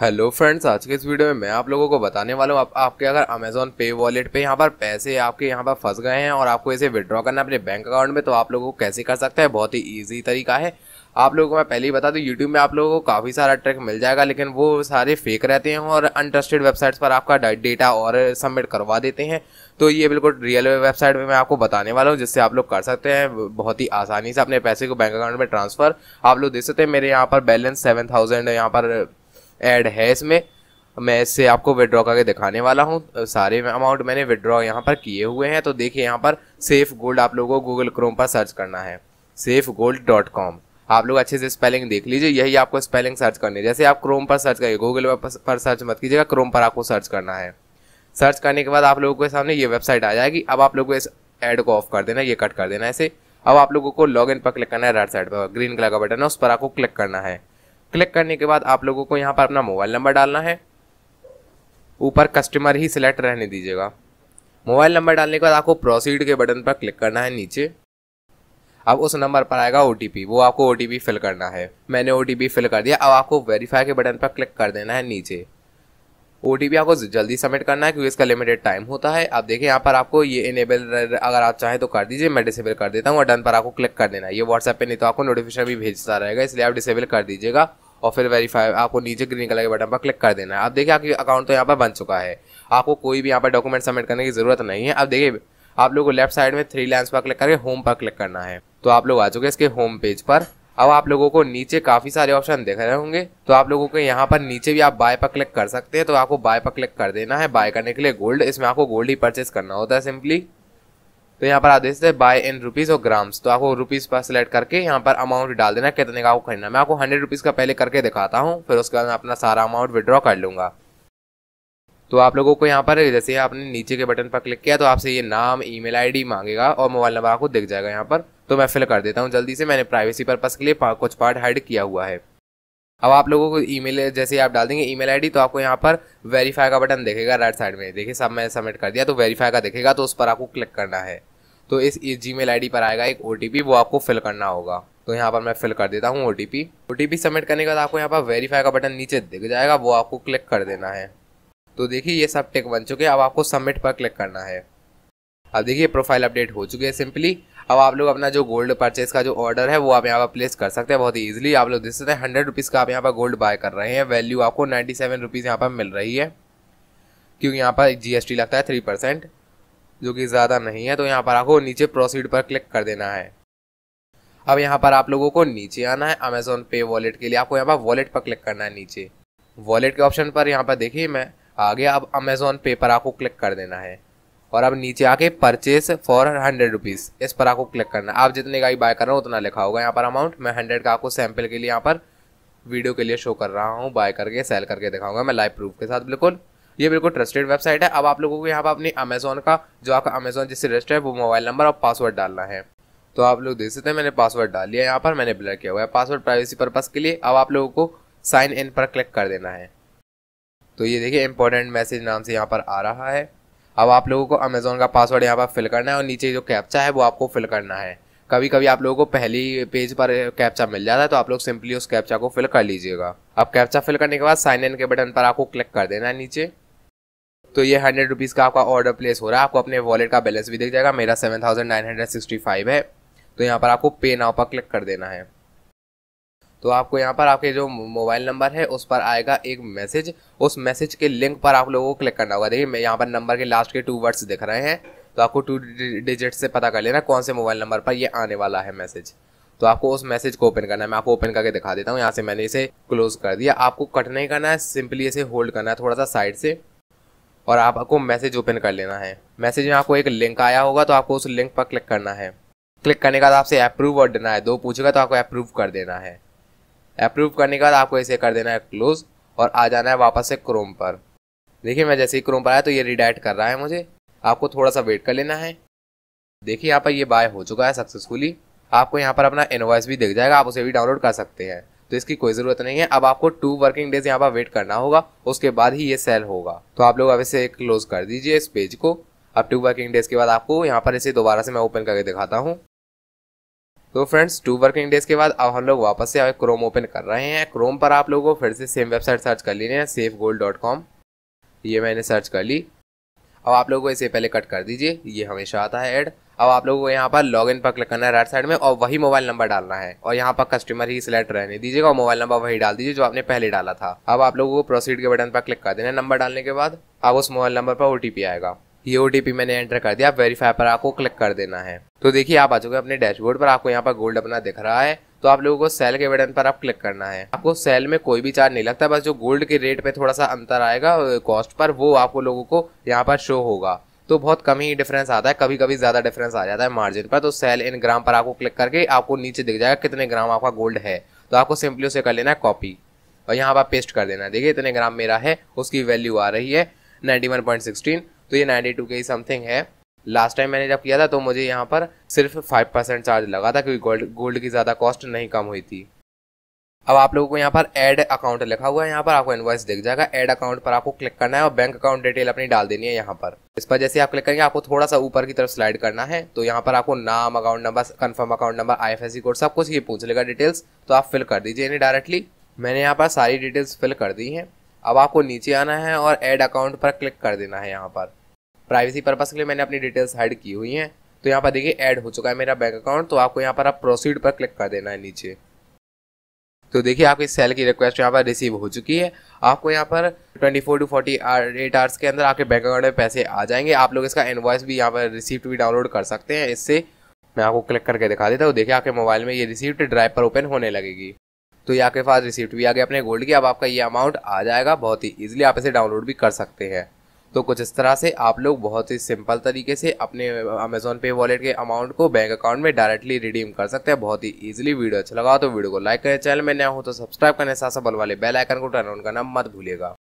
hello friends आज के इस वीडियो में मैं आप लोगों को बताने वाला हूँ आप, आपके अगर अमेजोन पे वॉलेट पे यहाँ पर पैसे आपके यहाँ पर फंस गए हैं और आपको इसे विड्रॉ करना है अपने बैंक अकाउंट में तो आप लोगों को कैसे कर सकते हैं बहुत ही ईजी तरीका है आप लोगों को मैं पहले ही बता दूँ यूट्यूब में आप लोगों को काफ़ी सारा ट्रैक मिल जाएगा लेकिन वो सारे फेक रहते हैं और अनट्रस्टेड वेबसाइट्स पर आपका डेटा और सबमिट करवा देते हैं तो ये बिल्कुल रियल वेबसाइट पर मैं आपको बताने वाला हूँ जिससे आप लोग कर सकते हैं बहुत ही आसानी से अपने पैसे को बैंक अकाउंट में ट्रांसफ़र आप लोग दे सकते हैं मेरे यहाँ पर बैलेंस सेवन थाउजेंड यहाँ पर ऐड है इसमें मैं इससे आपको विड्रॉ करके दिखाने वाला हूँ सारे अमाउंट मैंने विड्रॉ यहाँ पर किए हुए हैं तो देखिए यहाँ पर सेफ गोल्ड आप लोगों को गूगल क्रोम पर सर्च करना है सेफ गोल्ड डॉट कॉम आप लोग अच्छे से स्पेलिंग देख लीजिए यही आपको स्पेलिंग सर्च करनी है जैसे आप क्रोम पर सर्च करिए गूगल पर सर्च मत कीजिएगा क्रोम पर आपको सर्च करना है सर्च करने के बाद आप लोगों के सामने ये वेबसाइट आ जाएगी अब आप लोगों को इस एड को ऑफ कर देना ये कट कर देना ऐसे अब आप लोगों को लॉग इन पर क्लिक करना है राइट साइड पर ग्रीन कलर का बटन है उस पर आपको क्लिक करना है क्लिक करने के बाद आप लोगों को यहाँ पर अपना मोबाइल नंबर डालना है ऊपर कस्टमर ही सिलेक्ट रहने दीजिएगा मोबाइल नंबर डालने के बाद आपको प्रोसीड के बटन पर क्लिक करना है नीचे अब उस नंबर पर आएगा ओ वो आपको ओ फिल करना है मैंने ओ फिल कर दिया अब आपको वेरीफाई के बटन पर क्लिक कर देना है नीचे ओ आपको जल्दी सबमिट करना है क्योंकि इसका लिमिटेड टाइम होता है आप देखें यहाँ पर आपको ये इनेबल अगर आप चाहें तो कर दीजिए मैं डिसेबल कर देता हूँ और डन पर आपको क्लिक कर देना ये व्हाट्सएप पे नहीं तो आपको नोटिफिकेशन भी भेजता रहेगा इसलिए आप डिसेबल कर दीजिएगा और फिर वेरीफाई आपको नीचे ग्रीन कलर के बटन पर क्लिक कर देना है आप देखिए आपकी अकाउंट तो यहाँ पर बन चुका है आपको कोई भी यहाँ पर डॉक्यूमेंट सबमिट करने की ज़रूरत नहीं है आप देखिए आप लोग को लेफ्ट साइड में थ्री लाइन्स पर क्लिक करके होम पर क्लिक करना है तो आप लोग आ चुके हैं इसके होम पेज पर अब आप लोगों को नीचे काफ़ी सारे ऑप्शन देख रहे होंगे तो आप लोगों को यहाँ पर नीचे भी आप बाय पर क्लिक कर सकते हैं तो आपको बाय पर क्लिक कर देना है बाय करने के लिए गोल्ड इसमें आपको गोल्ड ही परचेज करना होता है सिंपली तो यहाँ पर आप देख सकते हैं बाय इन रुपीज़ और ग्राम्स तो आपको रुपीज़ पर सिलेक्ट करके यहाँ पर अमाउंट डाल देना कितने का आपको खरीदना मैं आपको हंड्रेड रुपीज़ का पहले करके दिखाता हूँ फिर उसके बाद अपना सारा अमाउंट विद्रॉ कर लूंगा तो आप लोगों को यहाँ पर जैसे आपने नीचे के बटन पर क्लिक किया तो आपसे ये नाम ईमेल आईडी मांगेगा और मोबाइल नंबर आपको दिख जाएगा यहाँ पर तो मैं फिल कर देता हूँ जल्दी से मैंने प्राइवेसी पर्पज़ के लिए कुछ पार्ट हाइड किया हुआ है अब आप लोगों को ईमेल जैसे आप डाल देंगे ईमेल आईडी तो आपको यहाँ पर वेरीफाई का बटन देखेगा राइट साइड में देखिए सब मैंने सबमिट कर दिया तो वेरीफाई का देखेगा तो उस पर आपको क्लिक करना है तो इस जी मेल आई पर आएगा एक ओ वो आपको फिल करना होगा तो यहाँ पर मैं फिल कर देता हूँ ओ टी सबमिट करने के बाद आपको यहाँ पर वेरीफाई का बटन नीचे दिख जाएगा वो आपको क्लिक कर देना है तो देखिए ये सब टेक बन चुके हैं अब आपको सबमिट पर क्लिक करना है अब देखिए प्रोफाइल अपडेट हो चुकी है सिंपली अब आप लोग अपना जो गोल्ड परचेज का जो ऑर्डर है वो आप यहाँ पर प्लेस कर सकते हैं बहुत ही ईजिली आप लोग देख सकते हैं हंड्रेड रुपीज़ का आप यहाँ पर गोल्ड बाय कर रहे हैं वैल्यू आपको नाइन्टी सेवन रुपीज़ यहाँ पर मिल रही है क्योंकि यहाँ पर जीएसटी लगता है थ्री परसेंट जो कि ज़्यादा नहीं है तो यहाँ पर आपको नीचे प्रोसीड पर क्लिक कर देना है अब यहाँ पर आप लोगों को नीचे आना है अमेजोन पे वॉलेट के लिए आपको यहाँ पर वॉलेट पर क्लिक करना है नीचे वॉलेट के ऑप्शन पर यहाँ पर देखिए मैं आगे अब अमेज़ोन पे पर आपको क्लिक कर देना है और अब नीचे आके परचेस फॉर हंड्रेड रुपीज़ इस पर आपको क्लिक करना आप जितने का ही बाय कर रहे हो उतना लिखा होगा यहाँ पर अमाउंट मैं हंड्रेड का आपको सैम्पल के लिए यहाँ पर वीडियो के लिए शो कर रहा हूँ बाय करके सेल करके दिखाऊंगा मैं लाइव प्रूफ के साथ बिल्कुल ये बिल्कुल ट्रस्टेड वेबसाइट है अब आप लोगों को यहाँ पर अपनी अमेजोन का जो आपका अमेजोन जिससे रजिस्टर है वो मोबाइल नंबर और पासवर्ड डालना है तो आप लोग देख सकते हैं मैंने पासवर्ड डाल लिया यहाँ पर मैंने ब्लर किया हुआ है पासवर्ड प्राइवेसी पर्पज़ के लिए अब आप लोगों को साइन इन पर क्लिक कर देना है तो ये देखिए इंपॉर्टेंट मैसेज नाम से यहाँ पर आ रहा है अब आप लोगों को अमेज़ोन का पासवर्ड यहाँ पर फिल करना है और नीचे जो कैप्चा है वो आपको फिल करना है कभी कभी आप लोगों को पहली पेज पर कैप्चा मिल जाता है तो आप लोग सिंपली उस कैप्चा को फिल कर लीजिएगा अब कैप्चा फिल करने के बाद साइन इन के बटन पर आपको क्लिक कर देना है नीचे तो ये हंड्रेड रुपीज़ का आपका ऑर्डर प्लेस हो रहा है आपको अपने वॉलेट का बैलेंस भी दिख जाएगा मेरा seven thousand nine hundred sixty five है तो यहाँ पर आपको पे नाव पर क्लिक कर देना है तो आपको यहाँ पर आपके जो मोबाइल नंबर है उस पर आएगा एक मैसेज उस मैसेज के लिंक पर आप लोगों को क्लिक करना होगा देखिए मैं यहाँ पर नंबर के लास्ट के टू वर्ड्स दिख रहे हैं तो आपको टू डिजिट से पता कर लेना कौन से मोबाइल नंबर पर ये आने वाला है मैसेज तो आपको उस मैसेज को ओपन करना है मैं आपको ओपन करके दिखा देता हूँ यहाँ से मैंने इसे क्लोज कर दिया आपको कट नहीं करना है सिंपली इसे होल्ड करना है थोड़ा सा साइड से और आपको मैसेज ओपन कर लेना है मैसेज में आपको एक लिंक आया होगा तो आपको उस लिंक पर क्लिक करना है क्लिक करने के बाद आपसे अप्रूव और है दो पूछेगा तो आपको अप्रूव कर देना है अप्रूव करने के बाद आपको इसे कर देना है क्लोज और आ जाना है वापस से क्रोम पर देखिए मैं जैसे ही क्रोम पर आया तो ये रिडाइट कर रहा है मुझे आपको थोड़ा सा वेट कर लेना है देखिए यहाँ पर ये बाय हो चुका है सक्सेसफुली आपको यहाँ पर अपना इनवॉइस भी दिख जाएगा आप उसे भी डाउनलोड कर सकते हैं तो इसकी कोई ज़रूरत नहीं है अब आपको टू वर्किंग डेज यहाँ पर वेट करना होगा उसके बाद ही ये सेल होगा तो आप लोग अब इसे क्लोज कर दीजिए इस पेज को अब टू वर्किंग डेज के बाद आपको यहाँ पर इसे दोबारा से मैं ओपन करके दिखाता हूँ तो फ्रेंड्स टू वर्किंग डेज के बाद अब हम लोग वापस से क्रोम ओपन कर रहे हैं क्रोम पर आप लोगों को फिर से सेम वेबसाइट सर्च कर लेनी है सेफ गोल्ड डॉट कॉम ये मैंने सर्च कर ली अब आप लोगों को इसे पहले कट कर दीजिए ये हमेशा आता है ऐड अब आप लोगों को यहाँ पर लॉगिन पर क्लिक करना है राइट साइड में और वही मोबाइल नंबर डालना है और यहाँ पर कस्टमर ही सिलेक्ट रहने दीजिएगा और मोबाइल नंबर वही डाल दीजिए जो आपने पहले डाला था अब आप लोगों को प्रोसीड के बटन पर क्लिक कर देना है नंबर डालने के बाद अब उस मोबाइल नंबर पर ओ आएगा ये ओ मैंने एंटर कर दिया वेरीफाई पर आपको क्लिक कर देना है तो देखिए आप आ चुके हैं अपने डैशबोर्ड पर आपको यहाँ पर गोल्ड अपना दिख रहा है तो आप लोगों को सेल के बटन पर आप क्लिक करना है आपको सेल में कोई भी चार्ज नहीं लगता बस जो गोल्ड के रेट पे थोड़ा सा अंतर आएगा कॉस्ट पर वो आपको लोगों को यहाँ पर शो होगा तो बहुत कम ही डिफरेंस आता है कभी कभी ज़्यादा डिफरेंस आ जाता है मार्जिन पर तो सेल इन ग्राम पर आपको क्लिक करके आपको नीचे दिख जाएगा कितने ग्राम आपका गोल्ड है तो आपको सिंपली उसे कर लेना है कॉपी और यहाँ पर पेस्ट कर देना है देखिए इतने ग्राम मेरा है उसकी वैल्यू आ रही है नाइन्टी वन पॉइंट सिक्सटीन तो ये नाइन्टी टू के ही समथिंग है लास्ट टाइम मैंने जब किया था तो मुझे यहाँ पर सिर्फ फाइव परसेंट चार्ज लगा था क्योंकि गोल्ड गोल्ड की ज़्यादा कॉस्ट नहीं कम हुई थी अब आप लोगों को यहाँ पर एड अकाउंट लिखा हुआ है यहाँ पर आपको इन्वाइस दिख जाएगा एड अकाउंट पर आपको क्लिक करना है और बैंक अकाउंट डिटेल अपनी डाल देनी है यहाँ पर इस पर जैसे आप क्लिक करेंगे आपको थोड़ा सा ऊपर की तरफ स्लाइड करना है तो यहाँ पर आपको नाम account number confirm account number I code सब कुछ ये पूछ लेगा डिटेल्स तो आप फिल कर दीजिए इन्हें डायरेक्टली मैंने यहाँ पर सारी डिटेल्स फिल कर दी हैं अब आपको नीचे आना है और एड अकाउंट पर क्लिक कर देना है यहाँ पर प्राइवेसी पर्पज़ के लिए मैंने अपनी डिटेल्स हाइड की हुई हैं तो यहाँ पर देखिए ऐड हो चुका है मेरा बैंक अकाउंट तो आपको यहाँ पर आप प्रोसीड पर क्लिक कर देना है नीचे तो देखिए आपकी सेल की रिक्वेस्ट यहाँ पर रिसीव हो चुकी है आपको यहाँ पर 24 टू 48 आवर्स के अंदर आपके बैंक अकाउंट में पैसे आ जाएंगे आप लोग इसका इन्वॉइस भी यहाँ पर रिसिप्ट भी डाउनलोड कर सकते हैं इससे मैं आपको क्लिक करके दिखा देता हूँ देखिए आपके मोबाइल में ये रिसिप्ट ड्राइव पर ओपन होने लगेगी तो ये आपके पास रिसिप्ट भी आ गया अपने गोल्ड की अब आपका ये अमाउंट आ जाएगा बहुत ही ईजिली आप इसे डाउनलोड भी कर सकते हैं तो कुछ इस तरह से आप लोग बहुत ही सिंपल तरीके से अपने अमेजोन पे वॉलेट के अमाउंट को बैंक अकाउंट में डायरेक्टली रिडीम कर सकते हैं बहुत ही इजीली वीडियो अच्छा लगा तो वीडियो को लाइक करें चैनल में नया हो तो सब्सक्राइब करने साथ साथ बल वाले बेल आइकन को टर्न ऑन करना मत भूलिएगा